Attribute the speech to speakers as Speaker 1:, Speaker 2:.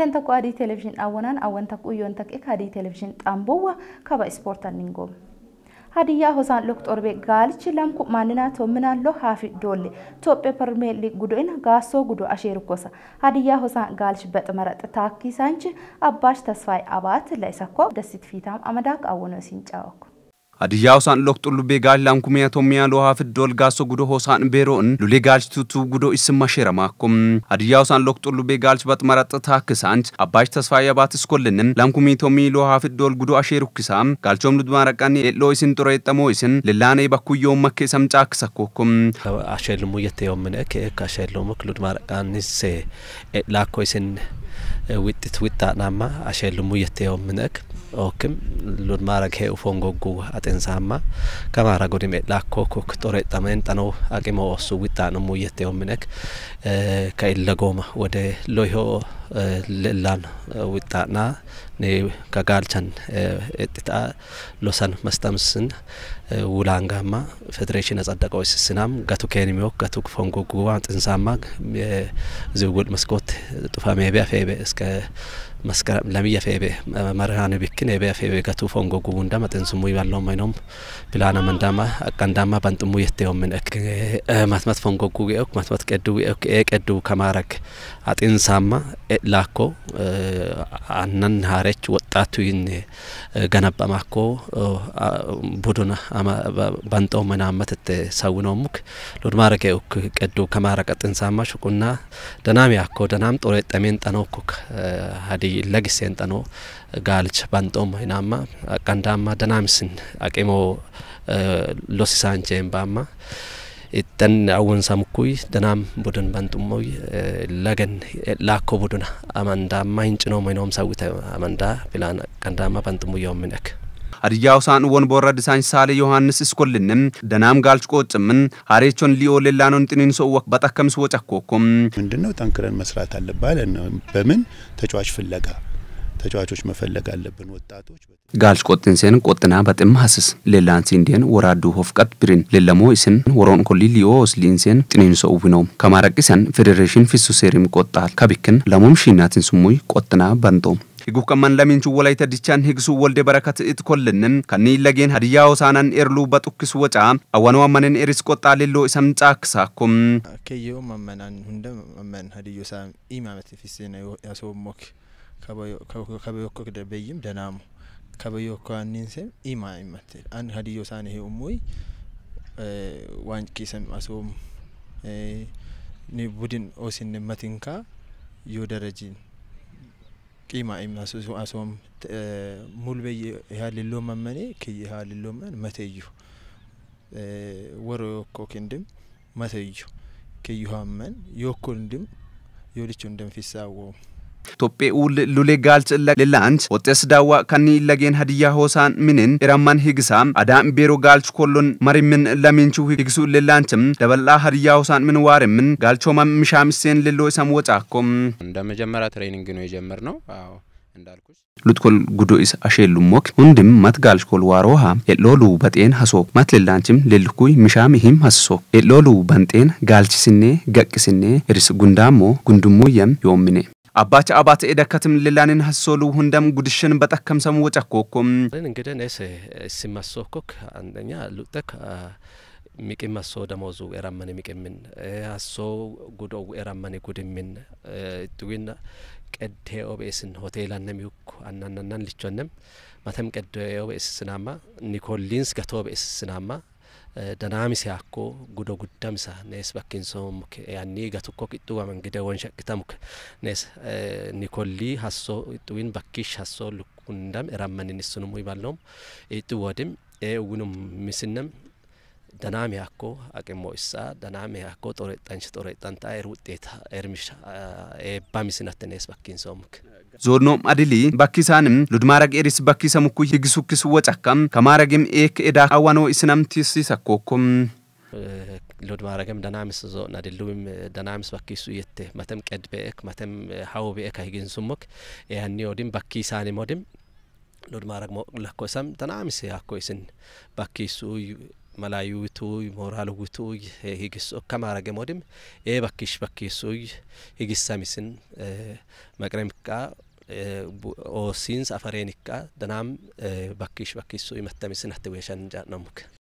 Speaker 1: Idan tokko adii televezyiin dhaawwanaan hawwan takka uyyoon takka adii televezyiin xaambowwa kaba ispoortaan ni gooma. Hadiyyaa hosaan Looktorbe gaalichi lamku maaninaa tomminaallo haafi doolle Toophee Pirimeer Liig gudo'ina gaassoo gudoo asheeru gosa. Hadiyyaa hosaan gaalichi baxa maraxa taakkiisaanchi abbaash tasfaay abaat la'isakko dasit fiitaam amadaa kaawwano isiin caawakku. አድያ ሆሳን ሎቅጡሉቤ ጋላን ላንኩሚያ ቶሚያ ሎሃ ፍድ ወልጋሶ ጉዶ ሆሳን ቤሮን ሉሌ ጋልች ቱቱ ጉዶ ይስማ ሸረማኩም አድያ ሆሳን ሎቅጡሉቤ ጋልች በጥመረጥ ታክሳንች አባሽ ተስፋዬ ባትስ ኮልንም ላንኩሚ ቶሚ ሎሃ ፍድ ወል ጉዶ አሼሩ ክሳም ጋልቾም ልድማረቃኒ ኤሎ ይስን ጥሮ የጠሞ ይስን ልላኔ በኩዮ መከ ሰምጫ ክሰኮኩም አሸልሙ የተየው ምን እከ ካሸልሙ ልድማረቃኒ ሴ ላኮ ይስን
Speaker 2: ውጥት ውጣናማ አሸልሙ የተየው ምን እክ ኦክም mara ke lurmaara kee ufoon gogguu axinsaamma kamaara godime lakko kok xoreexameen xanoo aqimo osu wixxaan muyyette omminek ka illa lagoma wode loyo lelan wita na ne kagaalchan etita losan mastamsin መስጠምስን ውላንጋማ ፌዴሬሽን ያጸደቀው ስስናም ገቱ ኬንሚዮ ገቱ ፎንጎጉዋ ጥንሳማ ዝውውል መስኮት maskot tufame be afebe መስከረም maskara ፌቤ febe ቢክን bikine ፌቤ ገ tuufoon goguu hunda maxxansummuu ibaaloo mainoom bilaana mandaama qandaama banxummuu yettee omin ek matmat foon goguu ge'ok matmat qedduu ge'ok ee qedduu kamaarak haxin saama laakko annan haarech ወጣቱ ይን ገነበማኮ ቡድን ባንጦ መናመትት ሰውኖሙክ ሎድማረገ ኡክ ቀዱ ከማረቀ ጥንሳማ ሹቁና ደናም ያኮ ደናም ጦሬ ጠሜን ጠኖኩክ ሀዲ ለግሴን ጠኖ ጋልች ባንጦ ማይናማ waan akka hundaammaa danaamisin aqimoo losisaan jeen baammaa. Ittan awwansa mukkui danaam budun bantummoi lagan laakko buduna amandaammaa hincinoo minoomsa wita amandaa filaan kandaammaa bantummu yoomin ek.
Speaker 1: አድያው ሳን ወን ቦረድ ሳን ሳለ ዮሐንስ እስኮልንም ደናም ጋልች ቆጭምን ሀሬቾን ሊዮ ሌላኖን ጥኒን ሰው ወቅ በጠከምስ ወጫኮኩም ምንድነው ጠንክረን መስራት አለባለ በምን ተጫዋች
Speaker 3: ፍለጋ ተጫዋቾች መፈለግ አለብን። ወጣቶች
Speaker 1: ጋልስ ቆጥን ቆጥና በጥም ሀስስ ሌላን ሲንዲን ወራዱ ሆፍቀት ብሪን ሌለሞ ይስን ወሮን ኮሊ ሊዮ ነው ከማረቂ ፌዴሬሽን ፊሱ ሴሪም ቆጣል ከቢክን ለሞም ሺናትን ስሙይ ቆጥና በንቶ ሂጉ ከመን ለሚንቹ ወላይታ ዲቻን ሂግሱ ወልደ በረከት እት ከኒ ለጌን ሀዲያ ሆሳናን ኤርሉ በጡክስ ወጫ አዋኑ አመነን ኤሪስ ቆጣ ሌሎ ኢሰም ጫክሳኩም
Speaker 3: ከየው መመናን ሁንደ መመን ሀዲዮ ኢማመት ፊሴ ያሶሞክ kaba yokko kida beyyim danaamu kaba yokko anniinse imaa immatte an hadiyyo isaan hee'ummuy waan kiisam asoom ni budin osin osinne matinka yo darajin asum አሶም ሙልበይ ያልሎ መመኔ ክይ ያልሎ መን መተዩ ወሮ ዮኮ ክንድም መተዩ ክዩ ሀመን ዮኮ እንድም ዮልቹ እንደም ፊሳወም ቶጴኡ
Speaker 1: ሉሌ ጋልጽ ልላንት ወጤስ ዳዋ ከኒ ለጌን ሀዲያ ሆሳን ምንን ኢራማን ሂግሳ አዳም ቤሮ ጋልች ኮሎን መሪምን ለሚንቹ ሂግሱ ልላንትም ደበላ ሀዲያ ሆሳን ምን ዋርምን ጋልቾማ ምሻምሴን ልሎ ሰም ወጻኮም እንደ ትሬኒንግ ነው የጀመር ነው አዎ እንዳልኩሽ ሉትኮል ጉዶ ኢስ አሼሉም ሞክ ሁንድም መት ጋልሽኮል ዋሮሃ የሎሉ በጤን ሀሶ መት ልላንችም ልልኩይ ምሻም ይህም ሀሶ የሎሉ በንጤን ጋልችስኔ ገቅስኔ እርስ ጉንዳሞ ጉንድሙየም ዮምኔ አባች አባት ኤደከትም ልላንን ህሶሉ ሁንደም ጉድሽን በጠከም ሰሙ ወጨኮኩም እንግደን
Speaker 2: ሲማሶኮክ አንደኛ ሉጠክ ሚቅመሶ ደሞዙ ኤራመን ሚቅምን አሶ ጉዶ ኤራመን ጉድምን ጥዊን ቀድ ኦቤስን ሆቴላነም ይኩ አናናናን ልቾነም ማተም ቀድ ኦቤስ ስናማ ኒኮሊንስ ገቶ ኦቤስ ስናማ danaamisa akkoo gudo guddamsa nees bakkinsoo muke yaanni iga tokko qixxuu waman gide won shaqqita muke nees nikollii hassoo ixxuwiin bakkiish hassoo lukundam erammanin issunumu iballoom ixxu wodim ee uwinum misinnam danaami akkoo aqimmoo issaa danaami akkoo xoreexxanshi xoreexxan ta'a eruuxxeeta ermisha eebbaa misinattenees bakkinsoo muke
Speaker 1: ዞኖም አድሊ ባኪሳንም ሉድማረግ ኤሪስ ባኪሰ ሙኩ ይግሱክስ ወጫካም ከማረግም ኤክ ኤዳ አዋኖ ኢስናምቲስ ይሰኮኩም
Speaker 2: ሎድማረገም ደናምስ ዞን አድልውም ደናምስ ባኪሱ የት መተም ቀድ በኤክ መተም ሀው በኤክ አይግን ሱሞክ ያኒ ኦዲም ባኪሳንም ኦዲም ሎድማረግ ለኮሰም ደናምስ ያኮ ኢስን ባኪሱ malaayuutuuy mooraalugutuuy higis okkamaaragemodim ee bakkish bakkiisuuy higisamisin maqremkaa oo siin safareenikka danaam bakkiish bakkisuu imattamisin hatte weeshan jaadnamuka